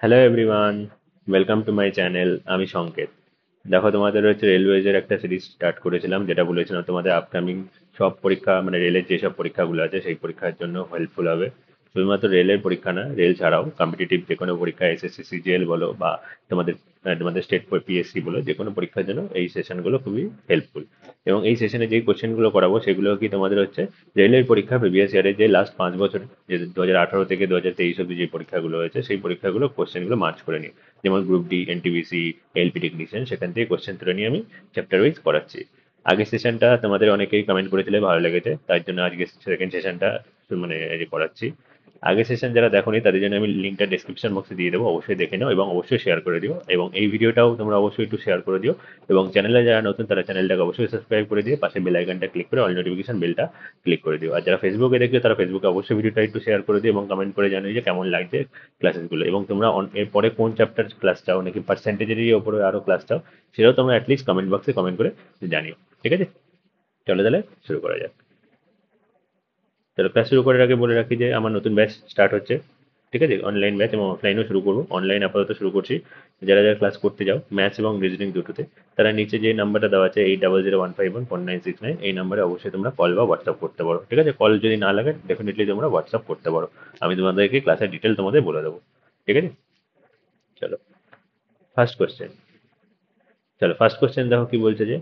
Hello everyone welcome to my channel আমি সংকেত দেখো তোমাদের হচ্ছে রেলওয়েজের একটা সিরিজ স্টার্ট করেছিলাম যেটা বলেছিলাম তোমাদের আপকামিং সব পরীক্ষা মানে রেলের যেসব পরীক্ষাগুলো আছে সেই পরীক্ষার জন্য হেল্পফুল হবে শুধুমাত্র রেলের পরীক্ষা না রেল ছাড়াও কম্পিটিটিভ যে কোনো পরীক্ষা এসএসসি সিজিএল বলো বা তোমাদের তোমাদের স্টেট পিএসসি বলো যে কোনো পরীক্ষার জন্য এই সেশনগুলো খুবই হেল্পফুল এবং এই সেশনে যে কোশ্চেনগুলো করাবো সেগুলো কি তোমাদের হচ্ছে রেলের পরীক্ষা প্রিভিয়াস ইয়ারে যে লাস্ট পাঁচ বছর যে দু হাজার আঠারো থেকে দু হাজার তেইশ অব্দি যে পরীক্ষাগুলো হয়েছে সেই পরীক্ষাগুলো কোশ্চেনগুলো মার্চ করে নিই যেমন group D NTPC LP technician সেখান থেকে কোশ্চেন তুলে নিয়ে আমি চ্যাপ্টার ওয়াইজ করাচ্ছি আগের সেশনটা তোমাদের অনেকেই কমেন্ট করেছিলে ভালো লেগেছে তার জন্য আজকে সেকেন্ড সেশনটা মানে করাচ্ছি আগে সেশন যারা দেখোনি তাদের জন্য আমি লিঙ্কটা ডিসক্রিপশন বক্সে দিয়ে দেবো অবশ্যই দেখে নাও এবং অবশ্যই শেয়ার করে দিও এবং এই ভিডিওটাও তোমরা অবশ্যই একটু শেয়ার করে দিও এবং চ্যানেলে যারা নতুন তারা চ্যানেলটাকে অবশ্যই সাবস্ক্রাইব করে দিয়ে পাশে বেল ক্লিক করে অল নোটিফিকেশন বেলটা ক্লিক করে দিও আর যারা ফেসবুকে দেখবে তারা ফেসবুকে অবশ্যই ভিডিওটা একটু শেয়ার করে দিও এবং কমেন্ট করে জানিয়ে যে কেমন লাগছে ক্লাসেসগুলো এবং তোমরা এরপরে কোন চ্যাপ্টার ক্লাস চাও নাকি পার্সেন্টেজের ওপরে আরও ক্লাস চাও সেটাও তোমরা অ্যাটলিস্ট কমেন্ট বক্সে কমেন্ট করে জানিও ঠিক আছে চলে তাহলে শুরু করা যাক তাহলে ক্লাস শুরু করার আগে বলে রাখি যে আমার নতুন ব্যাচ স্টার্ট হচ্ছে ঠিক আছে অনলাইন ব্যাচ এবং অফলাইনও শুরু করবো অনলাইন আপাতত শুরু করছি যারা যারা ক্লাস করতে যাও ম্যাথস এবং রিজনিং দুটোতে তারা নিচে যে নাম্বারটা দেওয়া আছে eight double zero one five one four nine six nine এই নাম্বারে অবশ্যই তোমরা কল বা হোয়াটসঅ্যাপ করতে পারো ঠিক আছে কল যদি না লাগে ডেফিনেটলি তোমরা হোয়াটসঅ্যাপ করতে পারো আমি তোমাদেরকে ক্লাসের ডিটেল তোমাদের বলে দেবো ঠিক আছে চলো ফার্স্ট কোয়েশ্চেন চলো ফার্স্ট কোয়েশ্চেন দেখো কি বলছে যে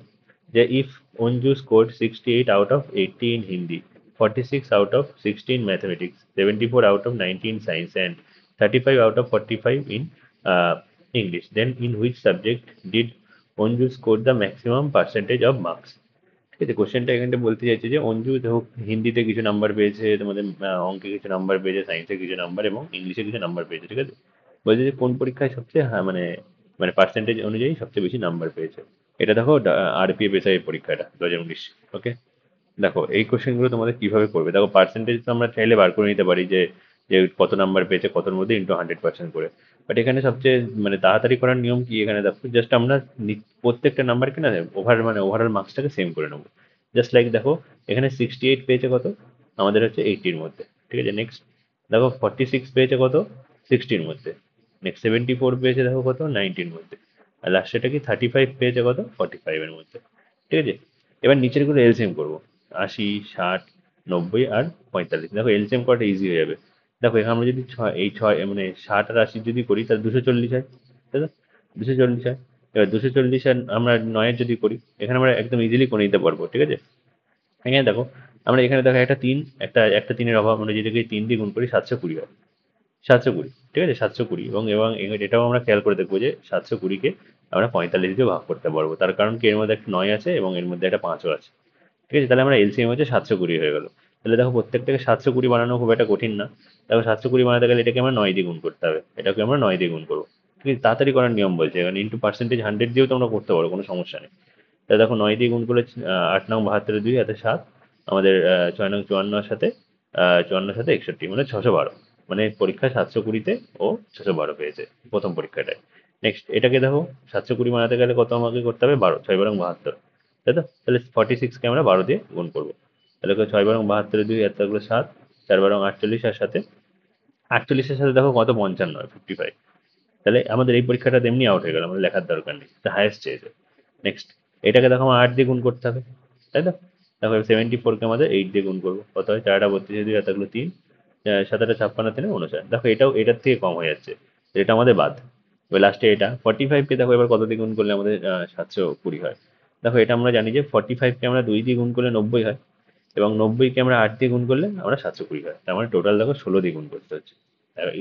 যে if Anju score sixty eight out of eighty in Hindi 46 out of 16 mathematics, 74 out of 19 science and 35 out of 45 in uh, English. Then in which subject did Anju score the maximum percentage of marks ঠিক আছে কোশ্চেনটা এখানটা বলতে চাইছে যে অঞ্জু হোক হিন্দিতে কিছু নাম্বার পেয়েছে তোমাদের অঙ্কে কিছু নাম্বার পেয়েছে সায়েন্সে কিছু নাম্বার এবং ইংলিশে কিছু নাম্বার পেয়েছে ঠিক আছে বলছে যে কোন পরীক্ষায় সবচেয়ে হ্যাঁ মানে মানে পার্সেন্টেজ অনুযায়ী সবচেয়ে বেশি নাম্বার পেয়েছে এটা দেখো আরপিএফ এসআই পরীক্ষাটা দু হাজার উনিশ ওকে দেখো এই কোয়েশ্চেনগুলো তোমাদের কিভাবে করবে দেখো পার্সেন্টেজ তো আমরা চাইলে বার করে নিতে পারি যে যে কত নাম্বার পেয়েছে কতর মধ্যে ইন্টু হান্ড্রেড পার্সেন্ট করে বাট এখানে সবচেয়ে মানে তাড়াতাড়ি করার নিয়ম কি এখানে দেখো জাস্ট আমরা প্রত্যেকটা নাম্বারকে না ওভার মানে ওভারঅল মার্কসটাকে সেম করে নেবো জাস্ট লাইক দেখো এখানে সিক্সটি এইট পেয়েছে কত আমাদের হচ্ছে এইটির মধ্যে ঠিক আছে নেক্সট দেখো ফর্টি সিক্স পেয়েছে কত সিক্সটির মধ্যে নেক্সট সেভেন্টি ফোর পেয়েছে দেখো কত নাইনটির মধ্যে আর লাস্টেটা কি থার্টি ফাইভ পেয়েছে কত ফর্টি ফাইভের মধ্যে ঠিক আছে এবার নিচেরগুলো এলসিএম করবো আশি ষাট নব্বই আর পঁয়তাল্লিশ দেখো এলসিএম করাটা ইজি হয়ে যাবে দেখো এখানে আমরা যদি ছয় এই ছয় মানে ষাট আর আশি যদি করি তাহলে দুশো চল্লিশ হয় তাই আছে দুশো চল্লিশ হয় এবার দুশো চল্লিশ আর আমরা নয়ের যদি করি এখানে আমরা একদম ইজিলি করে নিতে পারবো ঠিক আছে এখানে দেখো আমরা এখানে দেখো একটা তিন একটা একটা তিনের অভাব আমরা যেটাকে তিন দিয়ে গুণ করি সাতশো কুড়ি হয় সাতশো কুড়ি ঠিক আছে সাতশো কুড়ি এবং এবং এটাও আমরা খেয়াল করে দেখবো যে সাতশো কুড়িকে আমরা পঁয়তাল্লিশ দিয়ে ভাগ করতে পারবো তার কারণ কি এর মধ্যে একটা নয় আছে এবং এর মধ্যে একটা পাঁচও আছে ঠিক আছে তাহলে আমরা এলসিএম হচ্ছে সাতশো কুড়ি হয়ে গেল তাহলে দেখো প্রত্যেকটাকে সাতশো কুড়ি বানানো খুব একটা কঠিন না তারপর সাতশো কুড়ি বানাতে গেলে এটাকে আমরা নয় দিয়ে গুণ করতে হবে এটাকে আমরা নয় দিয়ে গুণ করবো ঠিক আছে তাড়াতাড়ি করার নিয়ম বলছে কারণ ইন্টু পার্সেন্টেজ হান্ড্রেড দিয়েও তোমরা করতে পারো কোনো সমস্যা নেই তাহলে দেখো নয় দিয়ে গুণ করলে আট নং বাহাত্তর দুই এত সাত আমাদের ছয় নং চুয়ান্নর সাথে চুয়ান্নর সাথে একষট্টি মানে ছশো বারো মানে পরীক্ষা সাতশো কুড়িতে ও ছশো বারো পেয়েছে প্রথম পরীক্ষাটায় নেক্সট এটাকে দেখো সাতশো কুড়ি বানাতে গেলে কত আমাকে করতে হবে বারো ছয় বারং বাহাত্তর তাই তো তাহলে ফর্টি সিক্সকে আমরা বারো দিয়ে গুণ করবো তাহলে ছয় বারং বাহাত্তর দুই এত করে সাত চার বারং আটচল্লিশ আর সাথে আটচল্লিশের সাথে দেখো কত পঞ্চান্ন ফিফটি ফাইভ তাহলে আমাদের এই পরীক্ষাটা তেমনি আউট হয়ে গেল আমাদের লেখার দরকার নেই তা হায়েস্ট চেয়েছে নেক্সট এটাকে দেখো আমার আট দিয়ে গুণ করতে হবে তাই তো দেখো সেভেন্টি ফোরকে আমাদের এইট দিয়ে গুণ করবো কত হয় চারটা বত্রিশে দুই এতগুলো তিন আটটা ছাপ্পান্ন তিনে উনষাট দেখো এটাও এটার থেকে কম হয়ে যাচ্ছে এটা আমাদের বাদ এবার লাস্টে এটা ফর্টি ফাইভকে দেখো এবার কত দিয়ে গুণ করলে আমাদের সাতশো কুড়ি হয় দেখো এটা আমরা জানি যে ফর্টি ফাইভকে আমরা দুই দিয়ে গুণ করলে নব্বই হয় এবং নব্বইকে আমরা আট দিয়ে গুণ করলে আমরা সাতশো কুড়ি হয় তার মানে টোটাল দেখো ষোলো দিয়ে গুণ করতে হচ্ছে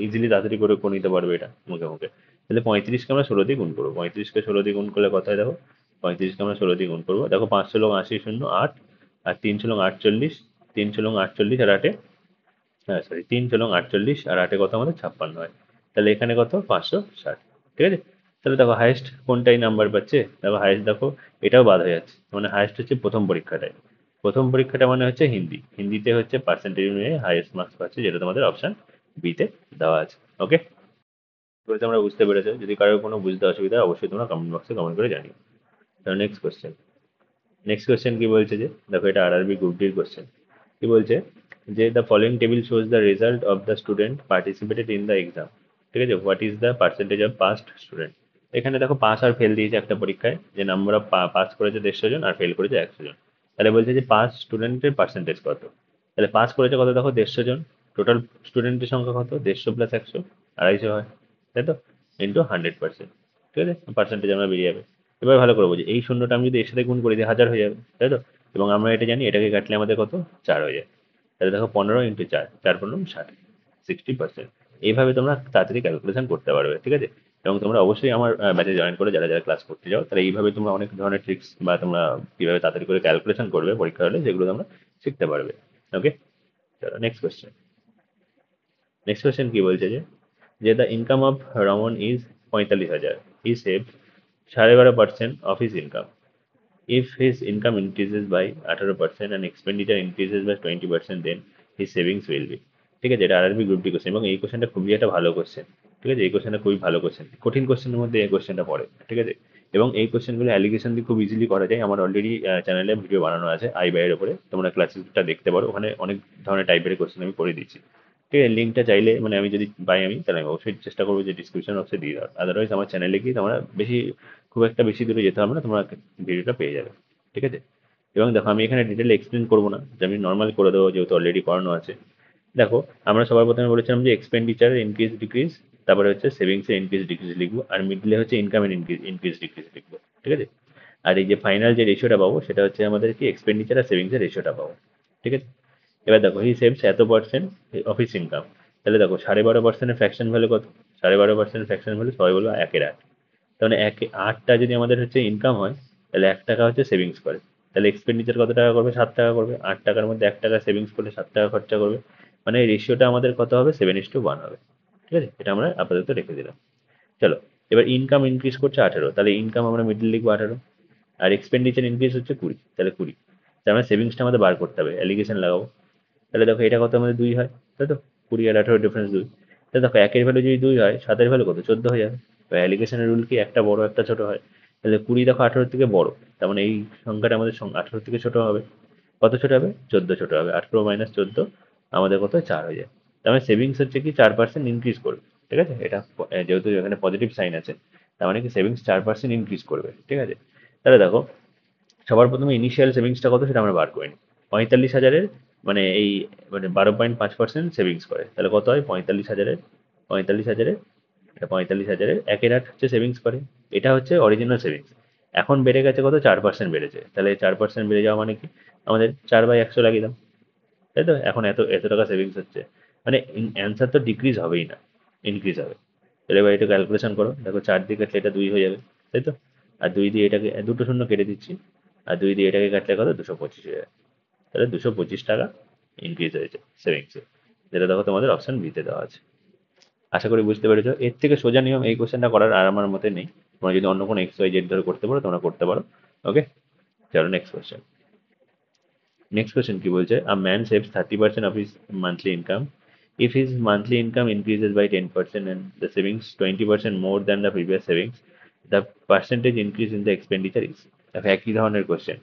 ইজিলি তাড়াতাড়ি করে করে নিতে পারবে এটা মুখে মুখে তাহলে পঁয়ত্রিশকে আমরা ষোলো দিয়ে গুণ করবো পঁয়ত্রিশকে ষোলো দিয়ে গুণ করলে কথায় দেখো পঁয়ত্রিশকে আমরা ষোলো দিয়ে গুণ করবো দেখো পাঁচশো লোক আশি শূন্য আট আর তিনশো লোক আটচল্লিশ তিনশো লোক আটচল্লিশ আর আটে হ্যাঁ সরি তিনশো লোক আটচল্লিশ আর আটে কত আমাদের ছাপ্পান্ন হয় তাহলে এখানে কত পাঁচশো ষাট ঠিক আছে তাহলে দেখো হায়েস্ট কোনটাই নাম্বার পাচ্ছে তারপর হায়েস্ট দেখো এটাও বাদ হয়ে যাচ্ছে মানে হায়েস্ট হচ্ছে প্রথম পরীক্ষাটায় প্রথম পরীক্ষাটা মানে হচ্ছে হিন্দি হিন্দিতে হচ্ছে পার্সেন্টেজ নিয়ে হায়েস্ট মার্কস পাচ্ছে যেটা তোমাদের অপশান বিতে দেওয়া আছে ওকে এগুলো তোমরা বুঝতে পেরেছো যদি কারোর কোনো বুঝতে অসুবিধা অবশ্যই তোমরা কমেন্ট বক্সে কমেন্ট করে জানিও তাহলে নেক্সট কোয়েশ্চেন নেক্সট কোয়েশ্চেন কি বলছে যে দেখো এটা আর আরবি গ্রুপ ডির কোয়েশ্চেন কি বলছে যে the following table shows the result of the student participated in the exam ঠিক আছে what is the percentage of past student এখানে দেখো পাস আর ফেল দিয়েছে একটা পরীক্ষায় যে নাম্বার অফ পাস করেছে দেড়শো জন আর ফেল করেছে একশো জন তাহলে বলছে যে পাস স্টুডেন্টের পার্সেন্টেজ কত তাহলে পাস করেছে কত দেখো দেড়শো জন টোটাল স্টুডেন্টের সংখ্যা কত দেড়শো প্লাস একশো আড়াইশো হয় তাই তো ইন্টু হান্ড্রেড পার্সেন্ট ঠিক আছে পার্সেন্টেজ আমরা বেরিয়ে যাবে এবার ভালো করে বলছি এই শূন্যটা আমি যদি এর সাথে গুণ করি দিই হাজার হয়ে যাবে তাই তো এবং আমরা এটা জানি এটাকে কাটলে আমাদের কত চার হয়ে যায় তাহলে দেখো পনেরো ইন্টু চার চার পনেরো ষাট সিক্সটি পার্সেন্ট এইভাবে তোমরা তাড়াতাড়ি ক্যালকুলেশন করতে পারবে ঠিক আছে এবং তোমরা অবশ্যই আমার ব্যাচে জয়েন করে যারা যারা ক্লাস করতে যাও তাহলে এইভাবে তোমরা অনেক ধরনের ট্রিক্স বা তোমরা কীভাবে তাড়াতাড়ি করে ক্যালকুলেশন করবে পরীক্ষা হলে যেগুলো তোমরা শিখতে পারবে ওকে চলো নেক্সট কোয়েশ্চেন নেক্সট কোয়েশ্চেন কি বলছে যে যে the income of Raman is পঁয়তাল্লিশ হাজার হি সেভ সাড়ে বারো percent of his income if his income increases by আঠারো percent and expenditure increases by twenty percent then his savings will be ঠিক আছে এটা আরআরবি গ্রুপ ডি কোশ্চেন এবং এই কোশ্চেনটা খুবই একটা ভালো কোশ্চেন ঠিক আছে এই কোশ্চেনটা খুবই ভালো কোশ্চেন কঠিন কোশ্চেনের মধ্যে এই কোশ্চেনটা পড়ে ঠিক আছে এবং এই কোয়েশ্চেনগুলো অ্যালিগেশন দিয়ে খুব ইজিলি করা যায় আমার অলরেডি চ্যানেলে ভিডিও বানানো আছে আই বাইয়ের উপরে তোমরা ক্লাসেসটা দেখতে পারো ওখানে অনেক ধরনের টাইপের কোশ্চেন আমি করে দিচ্ছি ঠিক আছে লিঙ্কটা চাইলে মানে আমি যদি পাই আমি তাহলে আমি অবশ্যই চেষ্টা করবো যে ডিসক্রিপশন বক্সে দিয়ে দেওয়ার আদারওয়াইজ আমার চ্যানেলে গিয়ে তোমরা বেশি খুব একটা বেশি দূরে যেতে হবে না তোমরা ভিডিওটা পেয়ে যাবে ঠিক আছে এবং দেখো আমি এখানে ডিটেল এক্সপ্লেন করবো না যে আমি নর্মাল করে দেবো যেহেতু অলরেডি করানো আছে দেখো আমরা সবার প্রথমে বলেছিলাম যে এক্সপেন্ডিচার ইনক্রিজ ডিক্রিজ তারপরে হচ্ছে সেভিংস এর ইনক্রিজ ডিক্রিজ লিখবো আর মিডলে হচ্ছে ইনকামের ইনক্রিজ ইনক্রিজ ডিক্রিজ লিখবো ঠিক আছে আর এই যে ফাইনাল যে রেশিওটা পাবো সেটা হচ্ছে আমাদের কি এক্সপেন্ডিচার আর সেভিংসের রেশিওটা পাবো ঠিক আছে এবার দেখো হি সেভস এত পার্সেন্ট অফিস ইনকাম তাহলে দেখো সাড়ে বারো পার্সেন্টের ফ্যাকশন ভ্যালু কত সাড়ে বারো পার্সেন্ট ফ্যাকশন ভ্যালু সবাই বলবো একের আট তাহলে মানে এক আটটা যদি আমাদের হচ্ছে ইনকাম হয় তাহলে এক টাকা হচ্ছে সেভিংস করে তাহলে এক্সপেন্ডিচার কত টাকা করবে সাত টাকা করবে আট টাকার মধ্যে এক টাকা সেভিংস করলে সাত টাকা খরচা করবে মানে রেশিওটা আমাদের কত হবে সেভেন ইস টু ওয়ান হবে ঠিক আছে এটা আমরা আপাতত রেখে দিলাম চলো এবার ইনকাম ইনক্রিজ করছে আঠারো তাহলে ইনকাম আমরা মিডিল লিখবো আঠারো আর এক্সপেন্ডিচার ইনক্রিজ হচ্ছে কুড়ি তাহলে কুড়ি তাহলে আমরা সেভিংসটা আমাদের বার করতে হবে অ্যালিগেশন লাগাবো তাহলে দেখো এটা কত আমাদের দুই হয় তাই তো কুড়ি আর আঠারো ডিফারেন্স দুই তাহলে দেখো একের ভ্যালু যদি দুই হয় সাতের ভ্যালু কত চোদ্দ হয়ে যাবে বা অ্যালিগেশনের রুল কি একটা বড় একটা ছোট হয় তাহলে কুড়ি দেখো আঠারোর থেকে বড় তার মানে এই সংখ্যাটা আমাদের আঠারো থেকে ছোট হবে কত ছোট হবে চোদ্দ ছোট হবে আঠারো মাইনাস চোদ্দ আমাদের কত চার হয়ে যায় তার মানে সেভিংস হচ্ছে কি চার পার্সেন্ট ইনক্রিজ করবে ঠিক আছে এটা যেহেতু এখানে পজিটিভ সাইন আছে তার মানে কি সেভিংস চার পার্সেন্ট ইনক্রিজ করবে ঠিক আছে তাহলে দেখো সবার প্রথমে ইনিশিয়াল সেভিংসটা কত সেটা আমরা বার করে নিই পঁয়তাল্লিশ হাজারের মানে এই মানে বারো পয়েন্ট পাঁচ পার্সেন্ট সেভিংস করে তাহলে কত হয় পঁয়তাল্লিশ হাজারের পঁয়তাল্লিশ হাজারের এটা পঁয়তাল্লিশ হাজারের একের আট হচ্ছে সেভিংস করে এটা হচ্ছে অরিজিনাল সেভিংস এখন বেড়ে গেছে কত চার পার্সেন্ট বেড়েছে তাহলে চার পার্সেন্ট বেড়ে যাওয়া মানে কি আমাদের চার বাই একশো লাগিয়ে দাম তাই তো এখন এত এত টাকা সেভিংস হচ্ছে মানে অ্যান্সার তো ডিক্রিজ হবেই না ইনক্রিজ হবে তাহলে এবার একটু ক্যালকুলেশন করো দেখো চার দিয়ে কাটলে এটা দুই হয়ে যাবে তাই তো আর দুই দিয়ে এটাকে দুটো শূন্য কেটে দিচ্ছি আর দুই দিয়ে এটাকে কাটলে কত দুশো পঁচিশ হয়ে যাবে তাহলে দুশো পঁচিশ টাকা ইনক্রিজ হয়েছে সেভিংসে যেটা দেখো তোমাদের অপশান বিতে দেওয়া আছে আশা করি বুঝতে পেরেছো এর থেকে সোজা নিয়ম এই কোশ্চেনটা করার আর আমার মতে নেই তোমরা যদি অন্য কোনো এক্স জেড ধরে করতে পারো তোমরা করতে পারো ওকে চলো নেক্সট কোশ্চেন নেক্সট কোয়েশন কি বলছে a man saves thirty percent of his monthly income if his monthly income increases by the and the savings 20% more than the previous savings the percentage increase in the expenditure is একই ধরনের question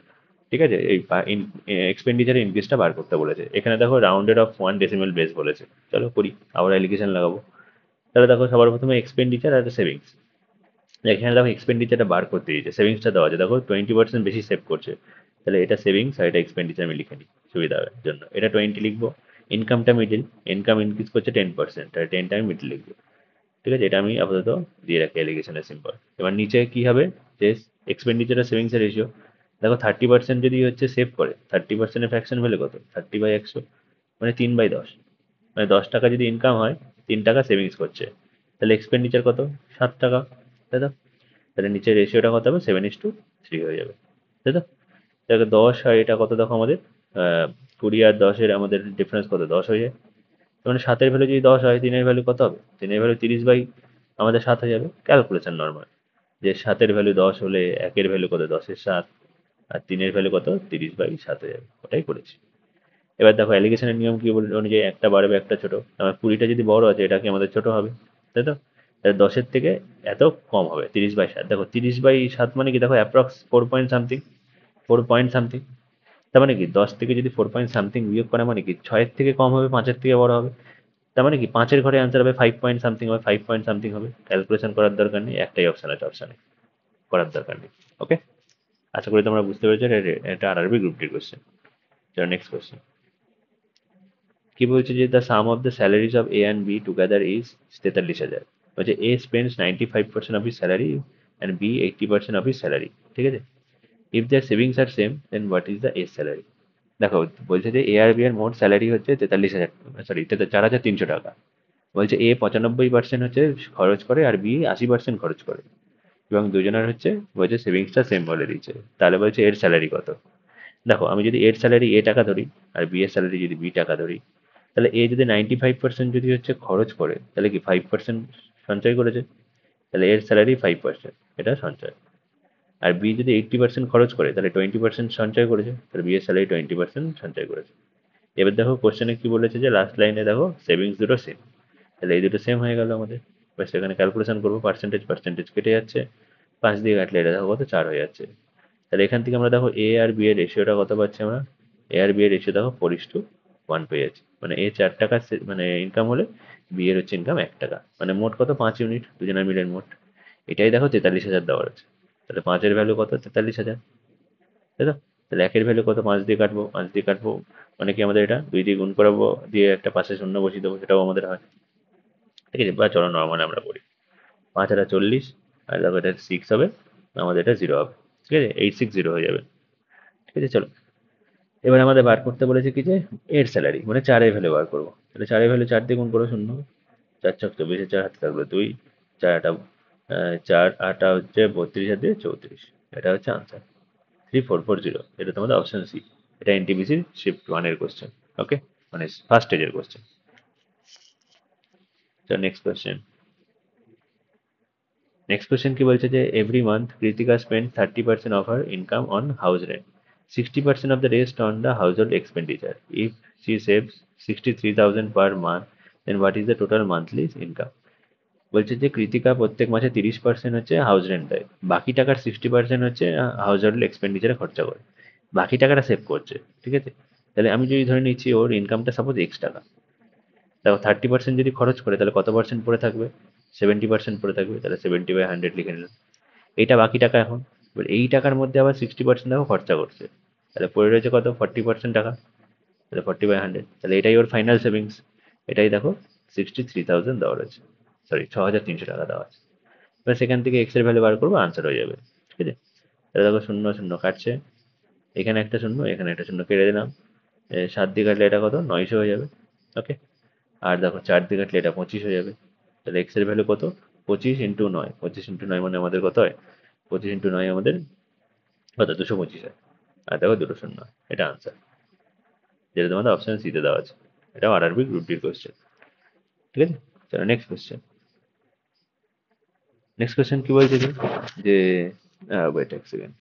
ঠিক আছে এই expenditure ইনক্রিজটা বার করতে বলেছে এখানে দেখো rounded off one decimal base বলেছে চলো করি আবার অ্যালিগেশন লাগাবো তাহলে দেখো সবার প্রথমে এক্সপেন্ডিচার আর সেভিংস এখানে দেখো এক্সপেন্ডিচারটা বার করতে দিয়েছে সেভিংসটা দেওয়া আছে দেখো টোয়েন্টি পার্সেন্ট বেশি সেভ করছে তাহলে এটা সেভিংস আর এটা এক্সপেন্ডিচার আমি লিখে নিই সুবিধা হবে জন্য এটা টোয়েন্টি লিখবো ইনকামটা মিডিল ইনকাম ইনক্রিজ করছে টেন পার্সেন্ট আর টেনটা আমি মিডিল লিখবো ঠিক আছে এটা আমি আপাতত দিয়ে রাখি অ্যালিগেশনের সিম্পল এবার নিচে কি হবে যে এক্সপেন্ডিচার সেভিংসের রেশিও দেখো থার্টি পার্সেন্ট যদি হচ্ছে সেভ করে থার্টি পার্সেন্টের ফ্যাকশন হলে কত থার্টি বাই একশো মানে তিন বাই দশ মানে দশ টাকা যদি ইনকাম হয় তিন টাকা সেভিংস করছে তাহলে এক্সপেন্ডিচার কত সাত টাকা তাই তো তাহলে নিচের রেশিওটা কত হবে সেভেন ইস টু থ্রি হয়ে যাবে তাই তো এটাকে দশ হয় এটা কত দেখো আমাদের কুড়ি আর দশের আমাদের ডিফারেন্স কত দশ হয়ে যায় মানে সাতের ভ্যালু যদি দশ হয় তিনের ভ্যালু কত হবে তিনের ভ্যালু তিরিশ বাই আমাদের সাত হয়ে যাবে ক্যালকুলেশন নর্মাল যে সাতের ভ্যালু দশ হলে একের ভ্যালু কত দশের সাত আর তিনের ভ্যালু কত তিরিশ বাই সাত হয়ে যাবে ওটাই করেছি এবার দেখো অ্যালিগেশনের নিয়ম কি বলে অনুযায়ী একটা বাড়বে একটা ছোটো আমার কুড়িটা যদি বড় আছে এটা কি আমাদের ছোট হবে তাই তো দশের থেকে এত কম হবে তিরিশ বাই সাত দেখো তিরিশ বাই সাত মানে কি দেখো approx four point something four point something তার মানে কি দশ থেকে যদি ফোর পয়েন্ট সামথিং বিয়োগ করা মানে কি ছয়ের থেকে কম হবে পাঁচের থেকে বড় হবে তার মানে কি পাঁচের ঘরে অ্যান্সার হবে ফাইভ পয়েন্ট সামথিং হবে ফাইভ পয়েন্ট সামথিং হবে ক্যালকুলেশন করার দরকার নেই একটাই অপশান আছে অপশানে করার দরকার নেই ওকে আশা করি তোমরা বুঝতে পেরেছো এটা আর আরবি গ্রুপটির কোয়েশ্চেন চলো নেক্সট কোয়েশ্চেন কি বলছে যে the sum of the salaries of A and B together is তেতাল্লিশ হাজার বলছে A spends ninety five percent of his salary and B eighty percent of his salary ঠিক আছে if the savings are same then what is the A's salary দেখো বলছে যে ARB এর মোট স্যালারি হচ্ছে তেতাল্লিশ হাজার সরি চার হাজার তিনশো টাকা বলছে এ পঁচানব্বই পার্সেন্ট হচ্ছে খরচ করে আর বি আশি পার্সেন্ট খরচ করে এবং দুজনের হচ্ছে বলছে সেভিংসটা সেম বলে দিচ্ছে তাহলে বলছে এর স্যালারি কত দেখো আমি যদি এর স্যালারি এ টাকা ধরি আর বি এর স্যালারি যদি বি টাকা ধরি তাহলে এ যদি নাইনটি ফাইভ পার্সেন্ট যদি হচ্ছে খরচ করে তাহলে কি ফাইভ পার্সেন্ট সঞ্চয় করেছে তাহলে এর স্যালারি ফাইভ পার্সেন্ট এটা সঞ্চয় আর বি যদি এইট্টি পার্সেন্ট খরচ করে তাহলে টোয়েন্টি পার্সেন্ট সঞ্চয় করেছে তাহলে বিয়ের স্যালারি টোয়েন্টি পার্সেন্ট সঞ্চয় করেছে এবার দেখো কোশ্চেনে কি বলেছে যে লাস্ট লাইনে দেখো সেভিংস দুটো সেম তাহলে এই দুটো সেম হয়ে গেল আমাদের বা সেখানে ক্যালকুলেশন করবো পার্সেন্টেজ পার্সেন্টেজ কেটে যাচ্ছে পাঁচ দিয়ে কাটলে এটা দেখো কত চার হয়ে যাচ্ছে তাহলে এখান থেকে আমরা দেখো এ আর বি এর রেশিওটা কত পাচ্ছি আমরা এ আর বি এর রেশিও দেখো ফোর ইস টু ওয়ান পেয়ে যাচ্ছে মানে এ চার টাকা মানে ইনকাম হলে বি এর হচ্ছে ইনকাম এক টাকা মানে মোট কত পাঁচ ইউনিট দুজনের মিলের মোট এটাই দেখো তেতাল্লিশ হাজার দেওয়ার আছে তাহলে পাঁচের ভ্যালু কত তেতাল্লিশ হাজার তাই তো তাহলে একের ভ্যালু কত পাঁচ দিয়ে কাটবো পাঁচ দিয়ে কাটবো অনেকে মানে আমাদের এটা দুই দিয়ে গুণ করাবো দিয়ে একটা পাশে শূন্য বসিয়ে দেবো সেটাও আমাদের হয় ঠিক আছে বা চলো নর্মালে আমরা করি পাঁচ হাজার চল্লিশ আর দেখো এটা সিক্স হবে আমাদের এটা জিরো হবে ঠিক আছে এইট সিক্স জিরো হয়ে যাবে ঠিক আছে চলো এবার আমাদের বার করতে বলেছে কি যে এর স্যালারি মানে চারের ভ্যালু বার করবো তাহলে চারের ভ্যালু চার দিয়ে গুণ করো শূন্য চার ছক চব্বিশে চার হাতে থাকলো দুই চার আটা হ্যাঁ, চার আটা হচ্ছে বত্রিশ হাতে চৌত্রিশ এটা হচ্ছে answer three four four zero এটা তোমাদের অপশন সি এটা এনটিপিসির শিফট ওয়ানের question ওকে মানে ফার্স্ট স্টেজের question next question next question কি বলছে যে every month Kritika spend thirty percent of her income on house rent sixty percent of the rest on the household expenditure if she saves thousand per month, then what is the total monthly income? বলছে যে কৃতিকা প্রত্যেক মাসে তিরিশ percent হচ্ছে house rent দেয় বাকি টাকার sixty percent হচ্ছে হাউস হোল্ড এক্সপেন্ডিচারে খরচা করে বাকি টাকাটা সেভ করছে ঠিক আছে তাহলে আমি যদি ধরে নিচ্ছি ওর ইনকামটা সাপোজ এক্স টাকা দেখো থার্টি পার্সেন্ট যদি খরচ করে তাহলে কত পার্সেন্ট পড়ে থাকবে সেভেন্টি পার্সেন্ট পড়ে থাকবে তাহলে সেভেন্টি বাই হান্ড্রেড লিখে নিলাম এইটা বাকি টাকা এখন এবার এই টাকার মধ্যে আবার সিক্সটি পার্সেন্ট দেখো খরচা করছে তাহলে পড়ে রয়েছে কত ফর্টি পার্সেন্ট টাকা তাহলে ফর্টি বাই হান্ড্রেড তাহলে এটাই ওর ফাইনাল সেভিংস এটাই দেখো সিক্সটি থ্রি থাউজেন্ড দেওয়া রয়েছে সরি ছ হাজার তিনশো টাকা দেওয়া আছে এবার সেখান থেকে এক্স এর ভ্যালু বার করবো আনসার হয়ে যাবে ঠিক আছে তাহলে দেখো শূন্য শূন্য কাটছে এখানে একটা শূন্য এখানে একটা শূন্য কেটে দিলাম সাত দিকে কাটলে এটা কত নয়শো হয়ে যাবে ওকে আর দেখো চার দিকে কাটলে এটা পঁচিশ হয়ে যাবে তাহলে এক্স এর ভ্যালু কত পঁচিশ ইন্টু নয় পঁচিশ ইন্টু নয় মানে আমাদের কত হয় পঁচিশ ইন্টু নয় আমাদের কত দুশো পঁচিশ হয় আর দেখো দুটো শূন্য এটা আনসার যেটা তোমাদের অপশান সিতে দেওয়া আছে এটা আর আরবি গ্রুপ ডির কোয়েশ্চেন ঠিক আছে চলো নেক্সট কোয়েশ্চেন নেক্সট কোয়েশ্চেন কি বলছে যে ওয়েট এক সেকেন্ড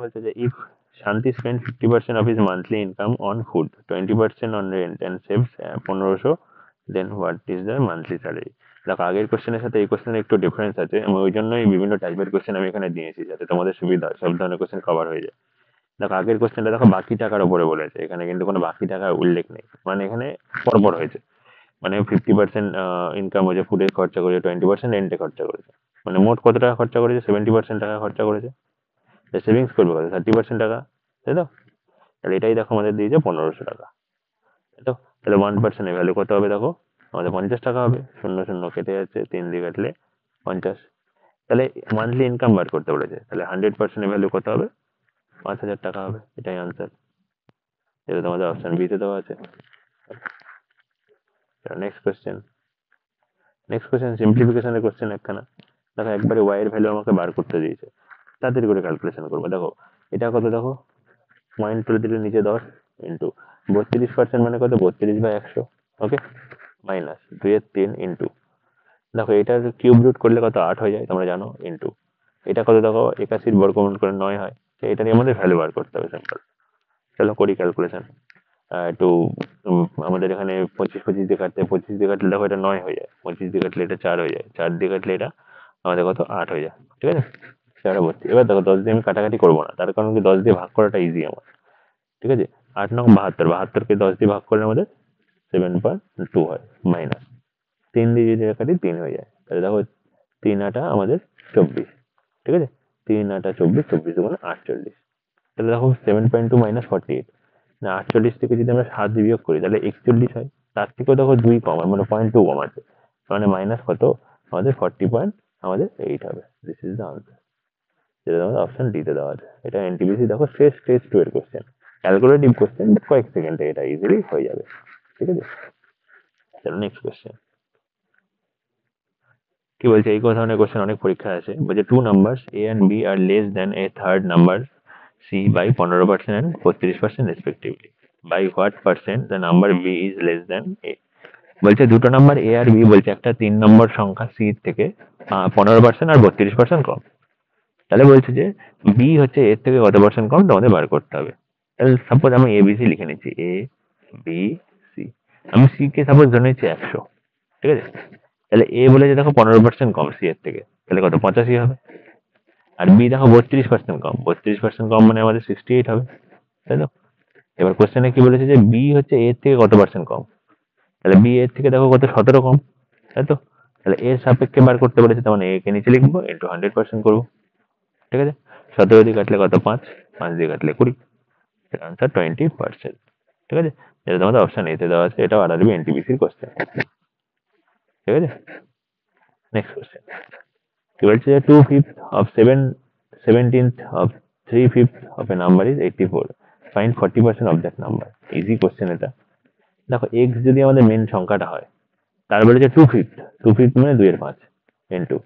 বলছে যে if Shanti spend fifty percent of his monthly income on food twenty percent on rent and saves পনেরোশো then what is the monthly salary দেখো আগের কোশ্চেনের সাথে এই কোশ্চেনের একটু ডিফারেন্স আছে আমি ওই জন্যই বিভিন্ন টাইপের কোয়েশ্চেন আমি এখানে দিয়েছি যাতে তোমাদের সুবিধা হয় সব ধরনের কোশ্চেন কভার হয়ে যায় দেখো আগের টা দেখো বাকি টাকার উপরে বলেছে এখানে কিন্তু কোনো বাকি টাকার উল্লেখ নেই মানে এখানে পরপর হয়েছে মানে ফিফটি পার্সেন্ট ইনকাম হয়েছে ফুডে খরচা করেছে টোয়েন্টি পার্সেন্ট রেন্টে খরচা করেছে মানে মোট কত টাকা খরচা করেছে সেভেন্টি পার্সেন্ট টাকা খরচা করেছে সেভিংস করবে কত থার্টি পার্সেন্ট টাকা তাই তো তাহলে এটাই দেখো আমাদের দিয়েছে পনেরোশো টাকা তাই তো তাহলে ওয়ান পার্সেন্টের ভ্যালু কত হবে দেখো আমাদের পঞ্চাশ টাকা হবে শূন্য শূন্য কেটে যাচ্ছে তিন দিয়ে কাটলে পঞ্চাশ তাহলে মান্থলি ইনকাম বার করতে বলেছে তাহলে হান্ড্রেড পার্সেন্টের ভ্যালু কত হবে পাঁচ হাজার টাকা হবে এটাই আনসার এটা তোমাদের অপশান বিতে দেওয়া আছে নেক্সট কোয়েশ্চেন নেক্সট কোয়েশ্চেন সিম্পলিফিকেশনের কোয়েশ্চেন একখানা দেখো একবারে ওয়াই এর ভ্যালু আমাকে বার করতে দিয়েছে তাড়াতাড়ি করে ক্যালকুলেশন করবো দেখো এটা কত দেখো পয়েন্ট তুলে দিলে নিচে দশ ইন্টু বত্রিশ পার্সেন্ট মানে কত বত্রিশ বা একশো ওকে মাইনাস দুইয়ের তিন ইন্টু দেখো এটার কিউব রুট করলে কত আট হয়ে যায় তোমরা জানো ইন্টু এটা কত দেখো একাশির বর্গমূল করে নয় হয় এটা নিয়ে আমাদের ভ্যালু বার করতে হবে সিম্পল চলো করি ক্যালকুলেশন একটু আমাদের এখানে পঁচিশ পঁচিশ দিয়ে কাটতে পঁচিশ দিয়ে কাটলে দেখো এটা নয় হয়ে যায় পঁচিশ দিয়ে কাটলে এটা চার হয়ে যায় চার দিয়ে কাটলে এটা আমাদের কত আট হয়ে যায় ঠিক আছে সেটা বলছি এবার দেখো দশ দিয়ে আমি কাটাকাটি করবো না তার কারণ কি দশ দিয়ে ভাগ করাটা ইজি আমার ঠিক আছে আট নং বাহাত্তর বাহাত্তরকে দশ দিয়ে ভাগ করলে আমাদের সেভেন পয়েন্ট টু হয় মাইনাস তিন দিয়ে যদি কাটি তিন হয়ে যায় তাহলে দেখো তিন আটা আমাদের চব্বিশ ঠিক আছে তিন আটা চব্বিশ চব্বিশ মানে আটচল্লিশ তাহলে দেখো seven point two minus forty eight না আটচল্লিশ থেকে যদি আমরা সাত বিয়োগ করি তাহলে একচল্লিশ হয় তার থেকেও দেখো দুই কম মানে পয়েন্ট টু কম আছে মানে মাইনাস কত আমাদের ফর্টি পয়েন্ট আমাদের এইট হবে দিস ইজ দ্য আনসার যেটা তোমাদের অপশন ডিতে দেওয়া আছে এটা এনটিবিসি দেখো শেষ স্টেজ টু এর কোশ্চেন ক্যালকুলেটিভ কোশ্চেন কয়েক সেকেন্ডে এটা ইজিলি হয়ে যাবে ঠিক আছে চলো নেক্সট কোশ্চেন কি বলছে এই ধরনের কোয়েশ্চেন অনেক পরীক্ষা আছে বলছে two number A and B are less than a third number C by 15% and 35% respectively. By what percent the number B is less than A? বলছে দুটো নাম্বার এ আর বি বলছে একটা তিন নম্বর সংখ্যা সি থেকে পনেরো পার্সেন্ট আর বত্রিশ পার্সেন্ট কম তাহলে বলছে যে বি হচ্ছে এর থেকে কত পার্সেন্ট কম তোমাদের বার করতে হবে তাহলে সাপোজ আমি এ বি সি লিখে নিচ্ছি এ বি সি আমি সি কে সাপোজ ধরে নিচ্ছি একশো ঠিক আছে তাহলে এ বলে যে দেখো পনেরো পার্সেন্ট কম সি এর থেকে তাহলে কত পঁচাশি হবে আর বি দেখো বত্রিশ পার্সেন্ট কম বত্রিশ পার্সেন্ট কম মানে আমাদের সিক্সটি এইট হবে তাই তো এবার কোশ্চেনে কি বলেছে যে বি হচ্ছে এর থেকে কত পার্সেন্ট কম তাহলে বি এর থেকে দেখো কত সতেরো কম তাই তো তাহলে এর সাপেক্ষে বার করতে বলেছে তার মানে এ কে নিচে লিখবো টু হান্ড্রেড পার্সেন্ট করবো ঠিক আছে সতেরো দিয়ে কাটলে কত পাঁচ পাঁচ দিয়ে কাটলে কুড়ি আনসার টোয়েন্টি পার্সেন্ট ঠিক আছে যেটা তোমাদের অপশান এতে দেওয়া আছে এটাও আর আরবি এনটিপিসির কোশ্চেন ঠিক আছে নেক্সট কোশ্চেন এবার হচ্ছে two fifth of seven seventeenth of three fifth of a number is eighty four find forty percent of that number easy question এটা দেখো এক্স যদি আমাদের মেন সংখ্যাটা হয় তার বলেছে টু ফিফথ টু ফিফথ মানে দুইয়ের পাঁচ টু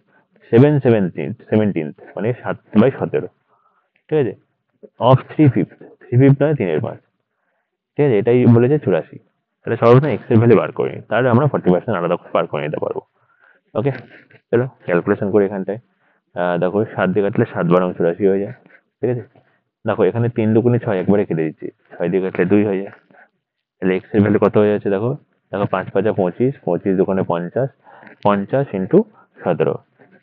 সেভেন সেভেন্টিন্থ সেভেন্টিন্থ মানে সাত বাই সতেরো ঠিক আছে of three fifth three fifth মানে তিনের পাঁচ ঠিক আছে এটাই বলেছে চুরাশি তাহলে সর্বপ্রথম এক্স এর ভ্যালু বার করে নিই তাহলে আমরা ফর্টি পার্সেন্ট আলাদা বার করে নিতে পারবো ওকে চলো ক্যালকুলেশন করে এখানটায় দেখো সাত দিয়ে কাটলে সাত অংশ চুরাশি হয়ে যায় ঠিক আছে দেখো এখানে তিন দুগুণে ছয় একবারে কেটে দিচ্ছি ছয় দিয়ে কাটলে দুই হয়ে যায় তাহলে এক্সের ভ্যালু কত হয়ে যাচ্ছে দেখো দেখো পাঁচ পাঁচা পঁচিশ পঁচিশ দোকানে পঞ্চাশ পঞ্চাশ ইন্টু সতেরো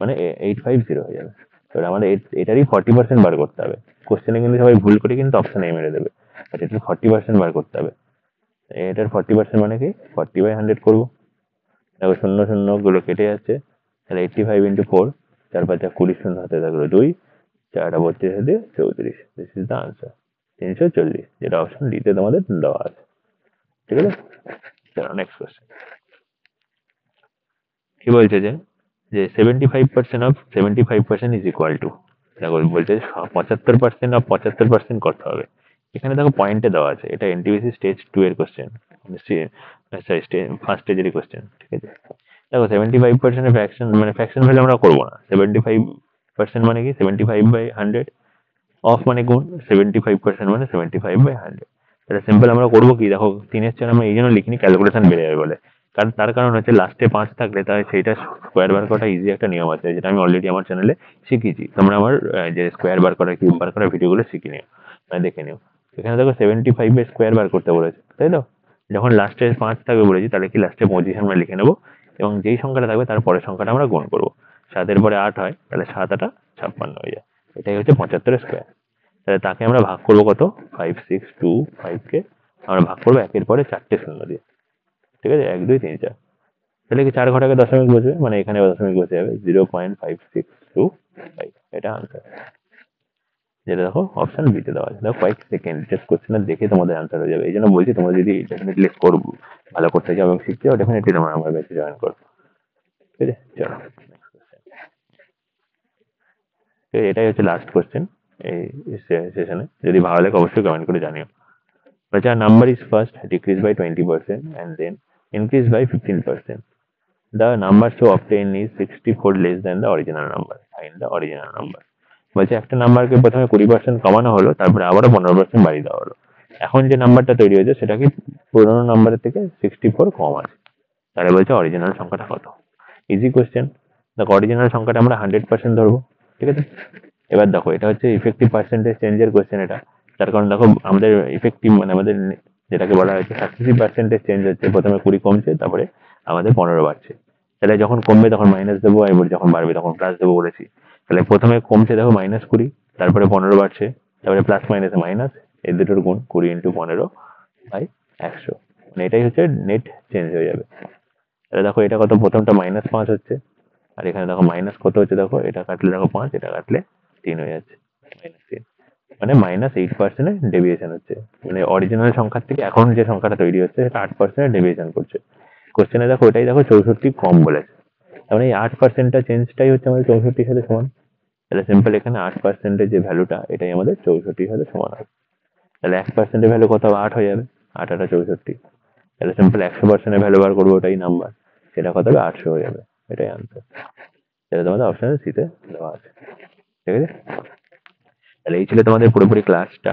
মানে এইট ফাইভ জিরো হয়ে যাবে তাহলে আমাদের এটারই ফর্টি পার্সেন্ট বার করতে হবে কোশ্চেনে কিন্তু সবাই ভুল করে কিন্তু অপশানে মেরে দেবে বাট এটার ফর্টি পার্সেন্ট বার করতে হবে এটার ফর্টি পার্সেন্ট মানে কি ফর্টি বাই হান্ড্রেড করবো দেখো শূন্য শূন্য গুলো কেটে যাচ্ছে তাহলে এইটটি ফাইভ ইন্টু ফোর চার পাঁচ কুড়ি শূন্য হাতে থাকলো দুই চারটা বত্রিশ হাতে চৌত্রিশ দিস ইজ দ্য আনসার তিনশো চল্লিশ যেটা অপশন ডিতে তোমাদের দেওয়া আছে ঠিক আছে চলো নেক্সট কোয়েশ্চেন কি বলছে যে যে seventy five percent of seventy five percent is equal to দেখো বলছে পঁচাত্তর পার্সেন্ট অফ পঁচাত্তর পার্সেন্ট করতে হবে এখানে দেখো পয়েন্টে দেওয়া আছে এটা এনটিবিসি স্টেজ টু এর কোয়েশ্চেন আচ্ছা ফার্স্ট স্টেজেরই ঠিক আছে দেখো সেভেন্টি ফাইভ পার্সেন্টের ফ্যাকশন মানে ফ্যাকশন ভ্যালু আমরা করবো না সেভেন্টি ফাইভ পার্সেন্ট মানে কি seventy five by hundred of মানে গুণ সেভেন্টি ফাইভ পার্সেন্ট মানে seventy five by hundred simple আমরা করবো কি দেখো আমরা এই জন্য লিখিনি ক্যালকুলেশন বেড়ে যাবে বলে কারণ তার কারণ হচ্ছে লাস্টে পাঁচ থাকলে তাই সেইটা স্কোয়ার বার করাটা ইজি একটা নিয়ম আছে যেটা আমি অলরেডি আমার চ্যানেলে শিখেছি তোমরা আমার যে স্কোয়ার বার করা কিউব বার করা ভিডিওগুলো শিখে নিও মানে দেখে নিও এখানে দেখো সেভেন্টি ফাইভ স্কোয়ার বার করতে বলেছে তাই তো যখন লাস্টে পাঁচ থাকবে বলেছি তাহলে কি লাস্টে পঁচিশ আমরা লিখে নেবো এবং যেই সংখ্যাটা থাকবে তার পরের সংখ্যাটা আমরা গুণ করবো সাতের পরে আট হয় তাহলে সাত আটা ছাপ্পান্ন হয়ে যায় এটাই হচ্ছে পঁচাত্তর স্কোয়ার তাহলে তাকে আমরা ভাগ করবো কত ফাইভ সিক্স টু ফাইভকে আমরা ভাগ করবো একের পরে চারটে শূন্য দিয়ে ঠিক আছে এক দুই তিন চার তাহলে কি চার ঘটাকে দশমিক বসবে মানে এখানে দশমিক বসে যাবে zero point five six two five এটা আনসার যেটা দেখো অপশন বিতে দেওয়া আছে দেখো কয়েক সেকেন্ড জাস্ট কোশ্চেন দেখে তোমাদের অ্যান্সার হয়ে যাবে এই জন্য বলছি তোমরা যদি ডেফিনেটলি স্কোর ভালো করতে চাও এবং শিখতে চাও ডেফিনেটলি তোমরা আমার ব্যাচে জয়েন করো ঠিক আছে চলো এটাই হচ্ছে লাস্ট কোয়েশ্চেন এই সেশনে যদি ভালো লাগে অবশ্যই কমেন্ট করে জানিও বাচ্চা number is first decrease by twenty percent and then increase by fifteen percent the number to obtain is sixty four less than the original number find the original number বলছে একটা নাম্বারকে প্রথমে কুড়ি পার্সেন্ট কমানো হলো তারপরে আবারও পনেরো পার্সেন্ট বাড়িয়ে দেওয়া হলো এখন যে নাম্বারটা তৈরি হয়েছে সেটা কি পুরোনো নাম্বারের থেকে সিক্সটি ফোর কম আছে তাহলে বলছে অরিজিনাল সংখ্যাটা কত ইজি কোয়েশ্চেন দেখো অরিজিনাল সংখ্যাটা আমরা হান্ড্রেড পার্সেন্ট ধরবো ঠিক আছে এবার দেখো এটা হচ্ছে ইফেক্টিভ পার্সেন্টেজ চেঞ্জের কোয়েশ্চেন এটা তার কারণ দেখো আমাদের ইফেক্টিভ মানে আমাদের যেটাকে বলা হয়েছে সাকসেসিভ পার্সেন্টেজ চেঞ্জ হচ্ছে প্রথমে কুড়ি কমছে তারপরে আমাদের পনেরো বাড়ছে তাহলে যখন কমবে তখন মাইনাস দেবো এবার যখন বাড়বে তখন প্লাস দেবো বলেছি তাহলে প্রথমে কমছে দেখো মাইনাস কুড়ি তারপরে পনেরো বাড়ছে তারপরে প্লাস মাইনাসে মাইনাস এই দুটোর গুণ কুড়ি ইন্টু পনেরো বাই একশো মানে এটাই হচ্ছে নেট চেঞ্জ হয়ে যাবে তাহলে দেখো এটা কত প্রথমটা মাইনাস পাঁচ হচ্ছে আর এখানে দেখো মাইনাস কত হচ্ছে দেখো এটা কাটলে দেখো পাঁচ এটা কাটলে তিন হয়ে যাচ্ছে মাইনাস তিন মানে মাইনাস এইট পার্সেন্টের ডেভিয়েশন হচ্ছে মানে অরিজিনাল সংখ্যার থেকে এখন যে সংখ্যাটা তৈরি হচ্ছে সেটা আট পার্সেন্টের ডেভিয়েশন করছে কোশ্চেনে দেখো ওটাই দেখো চৌষট্টি কম বলেছে তারপরে এই আট পার্সেন্টটা চেঞ্জটাই হচ্ছে আমাদের চৌষট্টির সাথে সমান তাহলে সিম্পল এখানে আট পার্সেন্টের যে ভ্যালুটা এটাই আমাদের চৌষট্টির সাথে সমান হবে তাহলে এক পার্সেন্টের ভ্যালু কত আট হয়ে যাবে আট আটা চৌষট্টি তাহলে সিম্পল একশো পার্সেন্টের ভ্যালু বার করবো ওটাই নাম্বার সেটা কত হবে আটশো হয়ে যাবে এটাই আনসার সেটা তোমাদের অপশান সিতে দেওয়া আছে ঠিক আছে তাহলে এই ছিল তোমাদের পুরোপুরি ক্লাসটা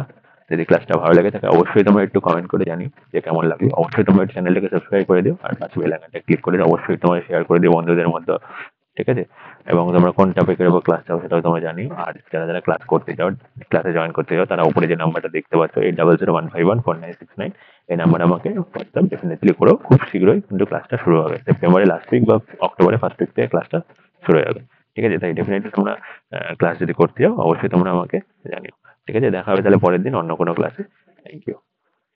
যদি ক্লাসটা ভালো লাগে থাকে অবশ্যই তোমরা একটু কমেন্ট করে জানিও যে কেমন লাগে অবশ্যই তোমরা চ্যানেলটাকে সাবস্ক্রাইব করে দিও আর পাশে বেল আইকনটা ক্লিক করে অবশ্যই তোমরা শেয়ার করে দিও বন্ধুদের মধ্যে ঠিক আছে এবং তোমরা কোন টপিকের উপর ক্লাস চাও সেটাও তোমরা জানিও আর যারা যারা ক্লাস করতে চাও ক্লাসে জয়েন করতে চাও তারা উপরে যে নাম্বারটা দেখতে পাচ্ছ eight double zero one five one four nine six nine এই নাম্বার আমাকে হোয়াটসঅ্যাপ ডেফিনেটলি করো খুব শীঘ্রই কিন্তু ক্লাসটা শুরু হবে সেপ্টেম্বরে লাস্ট উইক বা অক্টোবরে ফার্স্ট উইক থেকে ক্লাসটা শুরু হবে ঠিক আছে তাই ডেফিনেটলি তোমরা ক্লাস যদি করতে চাও অবশ্যই তোমরা আমাকে জানিও ঠিক আছে দেখা হবে তাহলে পরের দিন অন্য কোনো ক্লাসে থ্যাংক ইউ